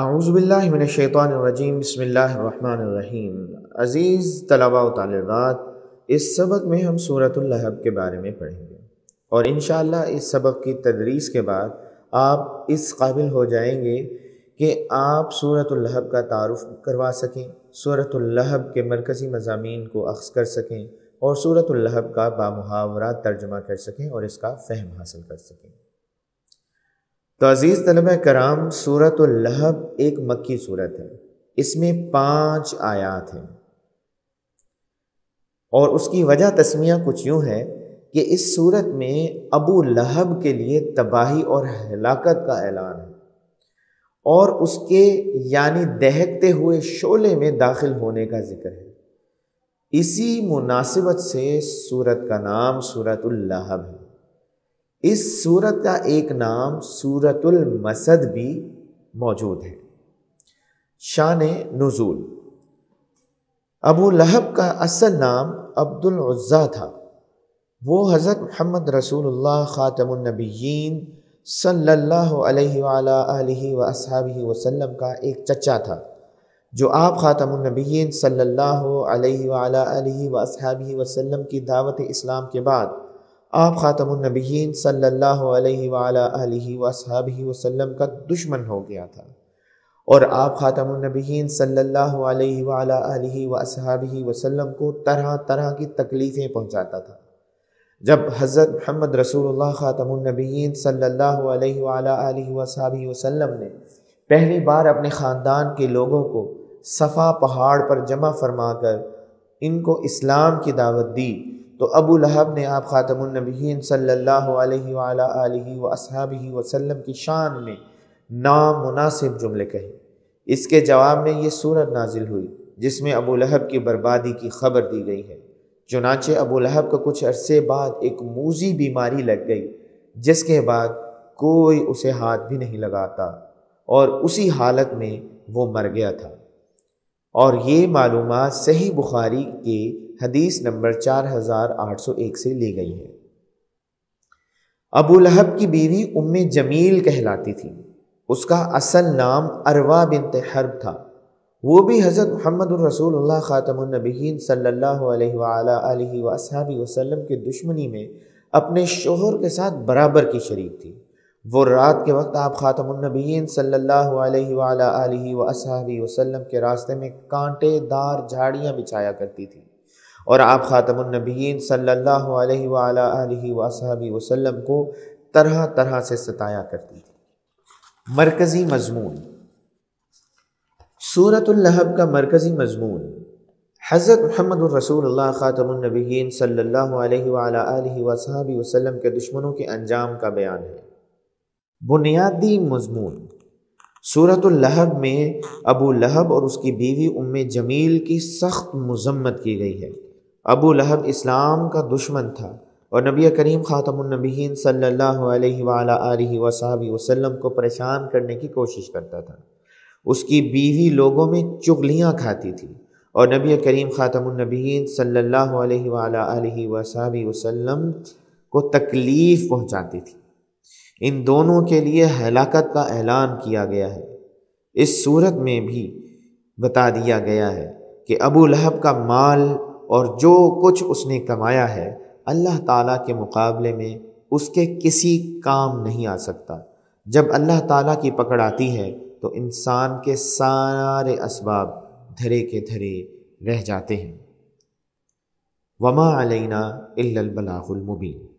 आउज़बिल्लिमिनशैतरजीम बसमीम अज़ीज़ तलबा तलबात इस सबक में हम सूरतलहब के बारे में पढ़ेंगे और इन इस सबक की तदरीस के बाद आप इस काबिल हो जाएंगे कि आप सूरतलहब का तारफ़ करवा सकें सूरतलहब के मरकज़ी मजामी को अक्स कर सकें और सूरतलहब का बामुहावरा तर्जमा कर सकें और इसका फ़हम हासिल कर सकें तो अज़ीज़ तलब कराम सूरत लहब एक मक्की सूरत है इसमें पांच आयात हैं और उसकी वजह तस्मिया कुछ यूँ है कि इस सूरत में अबू लहब के लिए तबाही और हलाकत का ऐलान है और उसके यानी दहकते हुए शोले में दाखिल होने का जिक्र है इसी मुनासिबत से सूरत का नाम सूरत लहब है इस सूरत का एक नाम सूरतुल मसद भी मौजूद है शान नज़ुल अबू लहब का असल नाम अब्दुल अब्दुल्ज़ा था वो हज़रत मोहम्मद रसूल ख़ातमनबीन सल्ला अलैहि वसल्लम का एक चचा था जो आप ख़ातमनबीन सल्ला अलैहि वसल्लम की दावत इस्लाम के बाद आप ख़ातमनबीन सल्ला वसलम का दुश्मन हो गया था और आप ख़ातमनबीन सल्ला वसहब वसलम को तरह तरह की तकलीफ़ें पहुँचाता था जब हज़रत महमद रसूल ख़ातमनबीन सल्ला वसहब वसम ने पहली बार अपने ख़ानदान के लोगों को सफ़ा पहाड़ पर जमा फरमा कर इनको इस्लाम की दावत दी तो अबू लहब ने आप ख़ातमनबीन सल्ला वसहब वसलम की शान में नामुनासिब जुमले कहे इसके जवाब में ये सूरत नाजिल हुई जिसमें अबू लहब की बर्बादी की खबर दी गई है चुनाचे अबू लहब को कुछ अरसे बाद एक मूजी बीमारी लग गई जिसके बाद कोई उसे हाथ भी नहीं लगाता और उसी हालत में वो मर गया था और ये मालूम सही बुखारी के हदीस नंबर 4801 से ली गई है अबू लहब की बीवी उम्म जमील कहलाती थी उसका असल नाम अरवा बिन हर्ब था वो भी हज़रत मोहम्मद रसूल ख़ातमनबीन सल्ला वसम के दुश्मनी में अपने शोहर के साथ बराबर की शरीक थी वो रात के वक्त आप ख़ातमनबीन सल्ला वसलम के रास्ते में कांटेदार झाड़ियाँ बिछाया करती थी और आप ख़ातमनबीन सल्ला वसहबी वसम को तरह तरह से सताया करती थी मरकज़ी मजमून सूरतलहब का मरकज़ी मजमून हज़रत महमद रसूल ख़ातमनबीन सल्ला वसहबी वसलम के दुश्मनों के अंजाम का बयान है बुनियादी मजमून सूरतलहब में अबू लहब और उसकी बीवी उम जमील की सख्त मजम्मत की गई है अबू लहब इस्लाम का दुश्मन था और नबी करीम ख़ातमनबीन सल्ला वसाब वसम को परेशान करने की कोशिश करता था उसकी बीवी लोगों में चुगलियाँ खाती थी और नबी करीम ख़ातमनबीन सल्ला वसाब वसम को तकलीफ़ पहुँचाती थी इन दोनों के लिए हलाकत का ऐलान किया गया है इस सूरत में भी बता दिया गया है कि अबू लहब का माल और जो कुछ उसने कमाया है अल्लाह ताला के मुकाबले में उसके किसी काम नहीं आ सकता जब अल्लाह ताला की पकड़ आती है तो इंसान के सारे इसबाब धरे के धरे रह जाते हैं वमा अलैना इल्लल बलागुल मुबीन